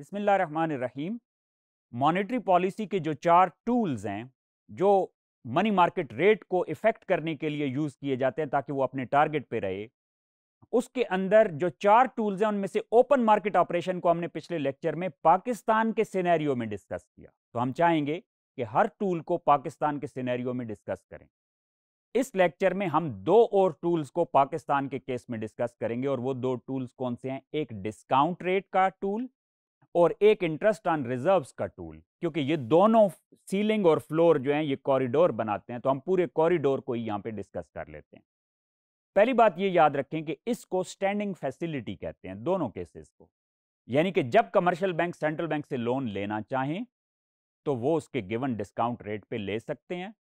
रहीम monetary policy के जो चार टूल्स हैं जो मनी मार्केट रेट को इफ़ेक्ट करने के लिए यूज़ किए जाते हैं ताकि वो अपने टारगेट पे रहे उसके अंदर जो चार टूल्स हैं उनमें से ओपन मार्केट ऑपरेशन को हमने पिछले लेक्चर में पाकिस्तान के सिनेरियो में डिस्कस किया तो हम चाहेंगे कि हर टूल को पाकिस्तान के सिनेरियो में डिस्कस करें इस लेक्चर में हम दो और टूल्स को पाकिस्तान के केस में डिस्कस करेंगे और वो दो टूल्स कौन से हैं एक डिस्काउंट रेट का टूल और एक इंटरेस्ट ऑन रिजर्व्स का टूल क्योंकि ये दोनों सीलिंग और फ्लोर जो हैं ये कॉरिडोर बनाते हैं तो हम पूरे कॉरिडोर को ही यहाँ पे डिस्कस कर लेते हैं पहली बात ये याद रखें कि इसको स्टैंडिंग फैसिलिटी कहते हैं दोनों केसेस को यानी कि जब कमर्शियल बैंक सेंट्रल बैंक से लोन लेना चाहें तो वो उसके गिवन डिस्काउंट रेट पे ले सकते हैं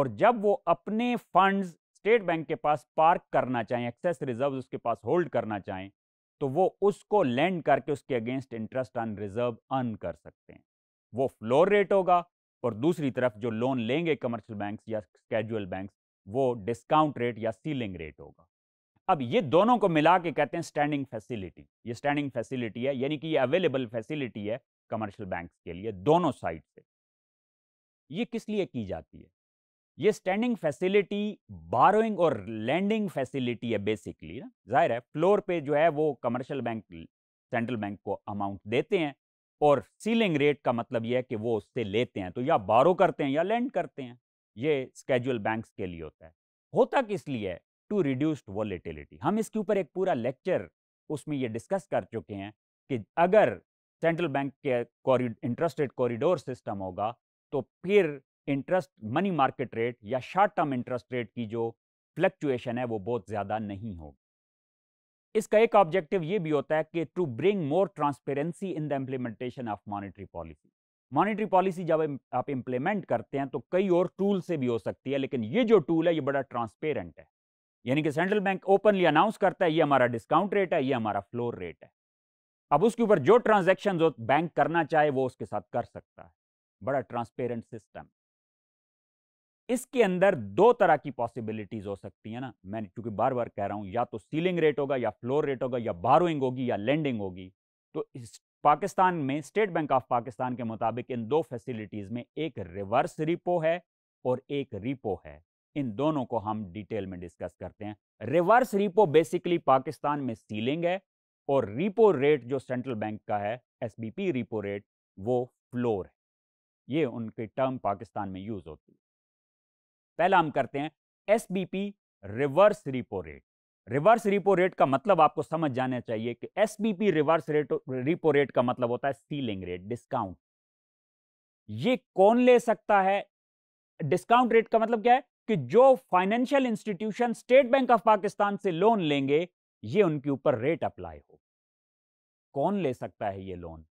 और जब वो अपने फंड्स स्टेट बैंक के पास पार्क करना चाहें एक्सेस रिजर्व उसके पास होल्ड करना चाहें तो वो उसको लैंड करके उसके against interest on reserve earn कर सकते हैं वो फ्लोर रेट होगा और दूसरी तरफ जो लोन लेंगे कमर्शियल बैंक्स या कैजुअल बैंक्स वो डिस्काउंट रेट या सीलिंग रेट होगा अब ये दोनों को मिला के कहते हैं स्टैंडिंग फैसिलिटी ये स्टैंडिंग फैसिलिटी है यानी कि ये अवेलेबल फैसिलिटी है कमर्शियल बैंक्स के लिए दोनों साइड से ये किस लिए की जाती है ये स्टैंडिंग फैसिलिटी बारोइंग और लैंडिंग फैसिलिटी है बेसिकली ना जाहिर है फ्लोर पे जो है वो कमर्शियल बैंक सेंट्रल बैंक को अमाउंट देते हैं और सीलिंग रेट का मतलब यह है कि वो उससे लेते हैं तो या बारो करते हैं या लैंड करते हैं ये स्केजुअल बैंक्स के लिए होता है होता किस लिए है टू रिड्यूस्ड वॉलेटिलिटी हम इसके ऊपर एक पूरा लेक्चर उसमें ये डिस्कस कर चुके हैं कि अगर सेंट्रल बैंक के इंटरेस्ट रेट कॉरिडोर सिस्टम होगा तो फिर इंटरेस्ट मनी मार्केट रेट या शॉर्ट टर्म इंटरेस्ट रेट की जो फ्लक्चुएशन है वो बहुत ज़्यादा नहीं होगी इसका एक ऑब्जेक्टिव ये भी होता है कि to bring more transparency in the implementation of monetary policy monetary policy जब आप इम्प्लीमेंट करते हैं तो कई और टूल से भी हो सकती है लेकिन ये जो टूल है ये बड़ा ट्रांसपेरेंट है यानी कि सेंट्रल बैंक ओपनली अनाउंस करता है ये हमारा डिस्काउंट रेट है ये हमारा फ्लोर रेट है अब उसके ऊपर जो ट्रांजेक्शन बैंक करना चाहे वो उसके साथ कर सकता है बड़ा ट्रांसपेरेंट सिस्टम इसके अंदर दो तरह की पॉसिबिलिटीज हो सकती है ना मैं क्योंकि बार बार कह रहा हूं या तो सीलिंग रेट होगा या फ्लोर रेट होगा या बारोइंग होगी या लैंडिंग होगी तो इस पाकिस्तान में स्टेट बैंक ऑफ पाकिस्तान के मुताबिक इन दो फैसिलिटीज में एक रिवर्स रिपो है और एक रिपो है इन दोनों को हम डिटेल में डिस्कस करते हैं रिवर्स रिपो बेसिकली पाकिस्तान में सीलिंग है और रिपो रेट जो सेंट्रल बैंक का है एस रिपो रेट वो फ्लोर है ये उनके टर्म पाकिस्तान में यूज होती है पहला हम करते हैं as reverse repo rate reverse repo rate का मतलब आपको समझ जाना चाहिए कि as reverse rate repo rate का मतलब होता है सीलिंग रेट डिस्काउंट ये कौन ले सकता है डिस्काउंट रेट का मतलब क्या है कि जो financial institution State Bank of Pakistan से लोन लेंगे ये उनके ऊपर रेट अप्लाई हो कौन ले सकता है ये लोन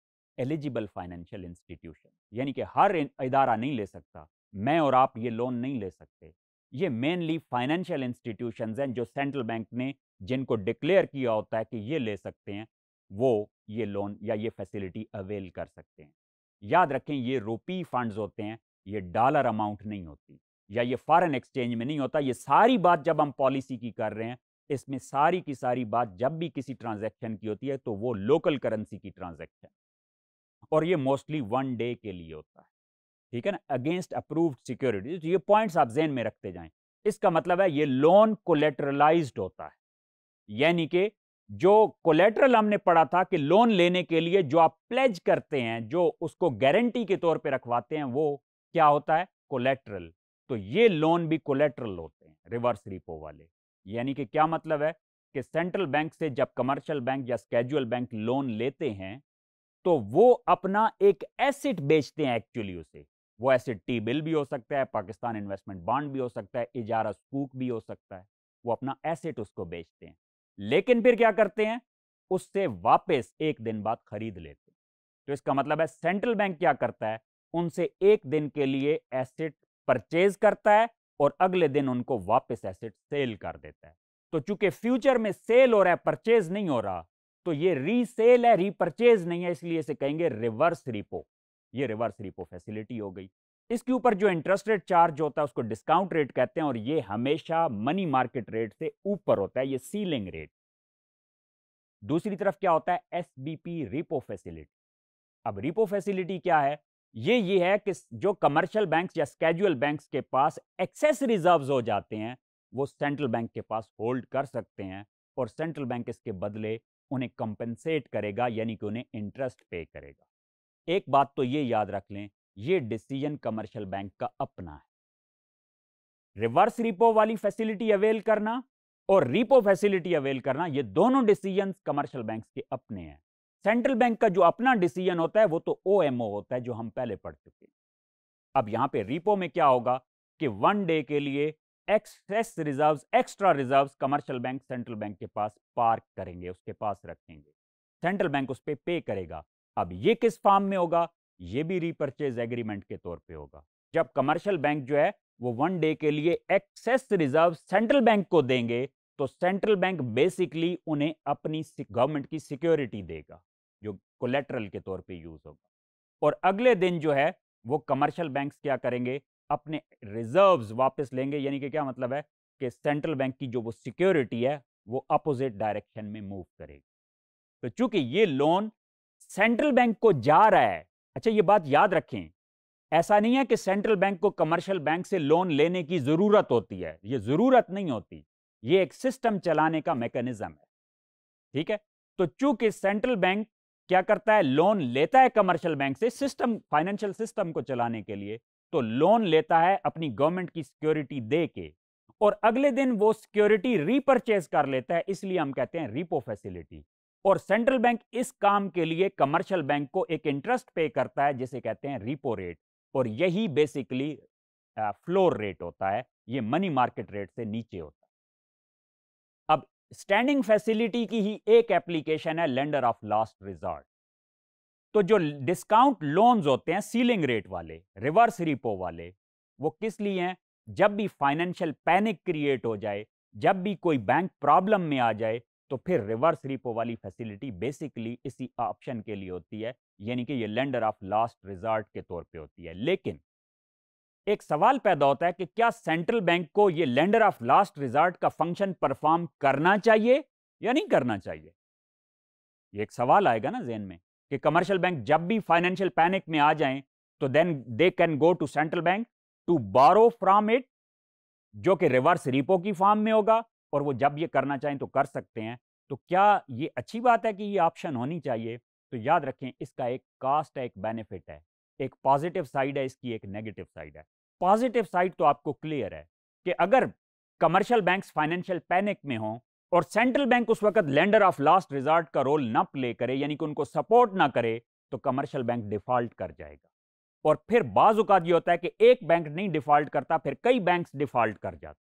एलिजिबल फाइनेंशियल इंस्टीट्यूशन यानी कि हर इदारा नहीं ले सकता मैं और आप ये लोन नहीं ले सकते ये मेनली फाइनेंशियल इंस्टीट्यूशंस हैं जो सेंट्रल बैंक ने जिनको डिक्लेयर किया होता है कि ये ले सकते हैं वो ये लोन या ये फैसिलिटी अवेल कर सकते हैं याद रखें ये रुपी फंड्स होते हैं ये डॉलर अमाउंट नहीं होती या ये फॉरेन एक्सचेंज में नहीं होता ये सारी बात जब हम पॉलिसी की कर रहे हैं इसमें सारी की सारी बात जब भी किसी ट्रांजेक्शन की होती है तो वो लोकल करेंसी की ट्रांजेक्शन और ये मोस्टली वन डे के लिए होता है ठीक है ना अगेंस्ट अप्रूव्ड सिक्योरिटीज ये पॉइंट्स आप जेन में रखते जाएं इसका मतलब है ये लोन कोलेटरलाइज होता है यानी कि जो कोलेटरल हमने पढ़ा था कि लोन लेने के लिए जो आप प्लेज करते हैं जो उसको गारंटी के तौर पर रखवाते हैं वो क्या होता है कोलेटरल तो ये लोन भी कोलेटरल होते हैं रिवर्स रिपो वाले यानी कि क्या मतलब है कि सेंट्रल बैंक से जब कमर्शियल बैंक या स्केजुअल बैंक लोन लेते हैं तो वो अपना एक एसेट बेचते हैं एक्चुअली उसे वो एसिड टी बिल भी हो सकता है पाकिस्तान इन्वेस्टमेंट बॉन्ड भी हो सकता है इजारा सूक भी हो सकता है वो अपना एसेट उसको बेचते हैं लेकिन फिर क्या करते हैं उससे वापस एक दिन बाद खरीद लेते हैं तो इसका मतलब है सेंट्रल बैंक क्या करता है उनसे एक दिन के लिए एसेट परचेज करता है और अगले दिन उनको वापस एसेट सेल कर देता है तो चूंकि फ्यूचर में सेल हो रहा है परचेज नहीं हो रहा तो ये रीसेल है रीपरचेज नहीं है इसलिए इसे कहेंगे रिवर्स रिपो ये रिवर्स रिपो फैसिलिटी हो गई इसके ऊपर जो इंटरेस्ट रेट चार्ज होता है उसको डिस्काउंट रेट कहते हैं और ये हमेशा मनी मार्केट रेट से ऊपर होता है ये सीलिंग रेट दूसरी तरफ क्या होता है एस रिपो फैसिलिटी अब रिपो फैसिलिटी क्या है ये ये है कि जो कमर्शियल बैंक्स या स्केजुअल बैंक्स के पास एक्सेस रिजर्व्स हो जाते हैं वो सेंट्रल बैंक के पास होल्ड कर सकते हैं और सेंट्रल बैंक इसके बदले उन्हें कंपेंसेट करेगा यानी कि उन्हें इंटरेस्ट पे करेगा एक बात तो ये याद रख लें ये डिसीजन कमर्शियल बैंक का अपना है रिवर्स रिपो वाली फैसिलिटी अवेल करना और रिपो फैसिलिटी अवेल करना ये दोनों डिसीजन कमर्शियल बैंक के अपने हैं सेंट्रल बैंक का जो अपना डिसीजन होता है वो तो ओ होता है जो हम पहले पढ़ चुके हैं अब यहां पे रिपो में क्या होगा कि वन डे के लिए excess reserves extra reserves commercial bank central bank के पास पार्क करेंगे उसके पास रखेंगे सेंट्रल बैंक उस पर पे, पे करेगा अब ये किस फॉर्म में होगा ये भी रिपर्चेज एग्रीमेंट के तौर पे होगा जब कमर्शियल बैंक जो है वो वन डे के लिए एक्सेस रिजर्व सेंट्रल बैंक को देंगे तो सेंट्रल बैंक बेसिकली उन्हें अपनी गवर्नमेंट की सिक्योरिटी देगा जो कोलेट्रल के तौर पे यूज होगा और अगले दिन जो है वो कमर्शियल बैंक्स क्या करेंगे अपने रिजर्व्स वापस लेंगे यानी कि क्या मतलब है कि सेंट्रल बैंक की जो वो सिक्योरिटी है वो अपोजिट डायरेक्शन में मूव करेगी तो चूंकि ये लोन सेंट्रल बैंक को जा रहा है अच्छा ये बात याद रखें ऐसा नहीं है कि सेंट्रल बैंक को कमर्शियल बैंक से लोन लेने की ज़रूरत होती है ये ज़रूरत नहीं होती ये एक सिस्टम चलाने का मैकेनिज्म है ठीक है तो चूंकि सेंट्रल बैंक क्या करता है लोन लेता है कमर्शियल बैंक से सिस्टम फाइनेंशियल सिस्टम को चलाने के लिए तो लोन लेता है अपनी गवर्नमेंट की सिक्योरिटी दे के और अगले दिन वो सिक्योरिटी रीपरचेज कर लेता है इसलिए हम कहते हैं रिपो फैसिलिटी और सेंट्रल बैंक इस काम के लिए कमर्शियल बैंक को एक इंटरेस्ट पे करता है जिसे कहते हैं रिपो रेट और यही बेसिकली फ्लोर रेट होता है ये मनी मार्केट रेट से नीचे होता है अब स्टैंडिंग फैसिलिटी की ही एक एप्लीकेशन है लेंडर ऑफ लास्ट रिजॉर्ट तो जो डिस्काउंट लोन्स होते हैं सीलिंग रेट वाले रिवर्स रिपो वाले वो किस लिए हैं जब भी फाइनेंशियल पैनिक क्रिएट हो जाए जब भी कोई बैंक प्रॉब्लम में आ जाए तो फिर रिवर्स रिपो वाली फैसिलिटी बेसिकली इसी ऑप्शन के लिए होती है यानी कि ये लेंडर ऑफ लास्ट रिजॉर्ट के तौर पे होती है लेकिन एक सवाल पैदा होता है कि क्या सेंट्रल बैंक को ये लेंडर ऑफ लास्ट रिजॉर्ट का फंक्शन परफॉर्म करना चाहिए या नहीं करना चाहिए ये एक सवाल आएगा ना जेन में कि कमर्शियल बैंक जब भी फाइनेंशियल पैनिक में आ जाए तो then they can go to central bank to borrow from it जो कि रिवर्स रिपो की फॉर्म में होगा और वो जब ये करना चाहें तो कर सकते हैं तो क्या ये अच्छी बात है कि ये ऑप्शन होनी चाहिए तो याद रखें इसका एक कास्ट है एक बेनिफिट है एक पॉजिटिव साइड है इसकी एक नेगेटिव साइड है पॉजिटिव साइड तो आपको क्लियर है कि अगर कमर्शियल बैंक्स फाइनेंशियल पैनिक में हों और सेंट्रल बैंक उस वक्त लेंडर ऑफ लास्ट रिजॉर्ट का रोल ना प्ले करे यानी कि उनको सपोर्ट ना करे तो कमर्शियल बैंक डिफॉल्ट कर जाएगा और फिर बाजुकात ये होता है कि एक बैंक नहीं डिफॉल्ट करता फिर कई बैंक डिफॉल्ट कर जाते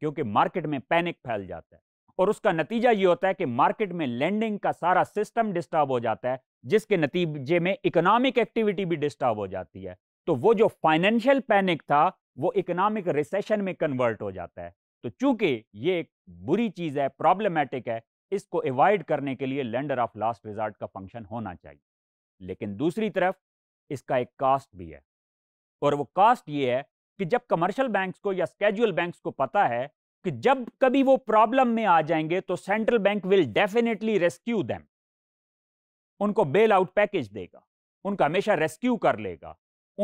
क्योंकि मार्केट में पैनिक फैल जाता है और उसका नतीजा ये होता है कि मार्केट में लैंडिंग का सारा सिस्टम डिस्टर्ब हो जाता है जिसके नतीजे में इकोनॉमिक एक्टिविटी भी डिस्टर्ब हो जाती है तो वो जो फाइनेंशियल पैनिक था वो इकोनॉमिक रिसेशन में कन्वर्ट हो जाता है तो चूंकि ये एक बुरी चीज़ है प्रॉब्लमेटिक है इसको अवॉइड करने के लिए लैंडर ऑफ लास्ट रिजॉर्ट का फंक्शन होना चाहिए लेकिन दूसरी तरफ इसका एक कास्ट भी है और वो कास्ट ये है कि जब कमर्शियल बैंक्स को या स्केजुअल बैंक्स को पता है कि जब कभी वो प्रॉब्लम में आ जाएंगे तो central bank will definitely rescue them उनको बेल आउट पैकेज देगा उनका हमेशा रेस्क्यू कर लेगा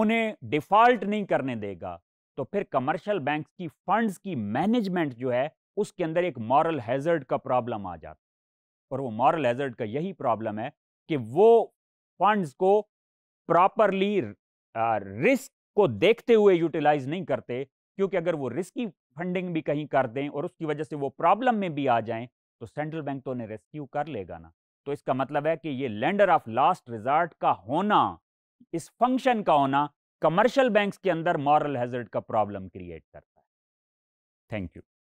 उन्हें डिफॉल्ट नहीं करने देगा तो फिर कमर्शियल बैंक्स की फंड्स की मैनेजमेंट जो है उसके अंदर एक मॉरल हैजर्ड का प्रॉब्लम आ जाता और वो मॉरल हैजर्ड का यही प्रॉब्लम है कि वो फंड्स को प्रॉपरली रिस्क को देखते हुए यूटिलाइज नहीं करते क्योंकि अगर वो रिस्की फंडिंग भी कहीं कर दें और उसकी वजह से वो प्रॉब्लम में भी आ जाएं तो सेंट्रल बैंक तो उन्हें रेस्क्यू कर लेगा ना तो इसका मतलब है कि ये लैंडर ऑफ लास्ट रिजॉर्ट का होना इस फंक्शन का होना कमर्शियल बैंक्स के अंदर मॉरल हैजर्ड का प्रॉब्लम क्रिएट करता है थैंक यू